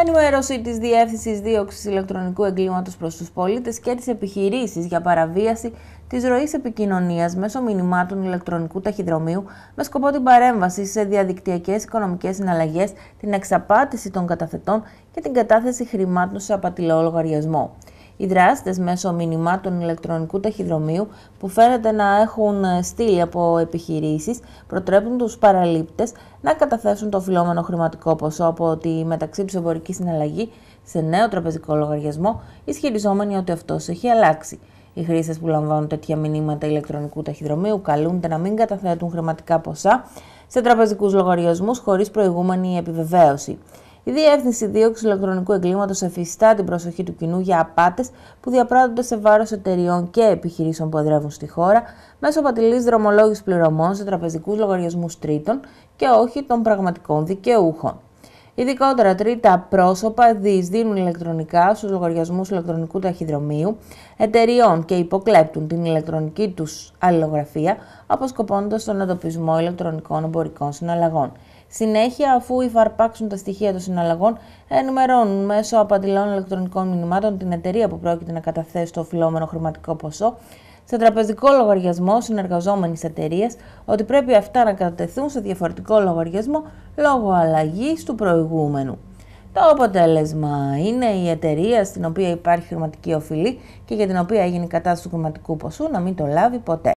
Ενημέρωση της Διεύθυνσης Δίωξης Ηλεκτρονικού Εγκλήματος προς τους πολίτες και τις επιχειρήσεις για παραβίαση της ροής επικοινωνίας μέσω μηνυμάτων ηλεκτρονικού ταχυδρομείου με σκοπό την παρέμβαση σε διαδικτυακές οικονομικές συναλλαγές, την εξαπάτηση των καταθετών και την κατάθεση χρημάτων σε απατηλό λογαριασμό. Οι δράστε μέσω μηνυμάτων ηλεκτρονικού ταχυδρομείου που φαίνεται να έχουν ε, στείλει από επιχειρήσεις προτρέπουν τους παραλήπτες να καταθέσουν το φιλόμενο χρηματικό ποσό από τη μεταξύ τους συναλλαγή σε νέο τραπεζικό λογαριασμό, ισχυριζόμενοι ότι αυτός έχει αλλάξει. Οι χρήστες που λαμβάνουν τέτοια μηνύματα ηλεκτρονικού ταχυδρομείου καλούνται να μην καταθέτουν χρηματικά ποσά σε τραπεζικούς λογαριασμούς χωρίς προηγούμενη επιβεβαίωση. Η Διεύθυνση Δίωξης Ηλεκτρονικού Εγκλήματος εφιστά την προσοχή του κοινού για απάτες που διαπράττονται σε βάρος εταιριών και επιχειρήσεων που εδρεύουν στη χώρα μέσω πατηλής δρομολόγησης πληρωμών σε τραπεζικούς λογαριασμούς τρίτων και όχι των πραγματικών δικαιούχων. Ειδικότερα, τρίτα πρόσωπα διεισδύνουν ηλεκτρονικά στους λογαριασμούς ηλεκτρονικού ταχυδρομείου εταιριών και υποκλέπτουν την ηλεκτρονική τους αλληλογραφία, αποσκοπώντας τον εντοπισμό ηλεκτρονικών εμπορικών συναλλαγών. Συνέχεια, αφού υφαρπάξουν τα στοιχεία των συναλλαγών, ενημερώνουν μέσω απαντηλών ηλεκτρονικών μηνυμάτων την εταιρεία που πρόκειται να καταθέσει το οφειλόμενο χρηματικό ποσό σε τραπεζικό λογαριασμό συνεργαζόμενης εταιρείας ότι πρέπει αυτά να κατατεθούν σε διαφορετικό λογαριασμό λόγω αλλαγής του προηγούμενου. Το αποτέλεσμα είναι η εταιρεία στην οποία υπάρχει χρηματική οφειλή και για την οποία έγινε η κατάσταση του χρηματικού ποσού να μην το λάβει ποτέ.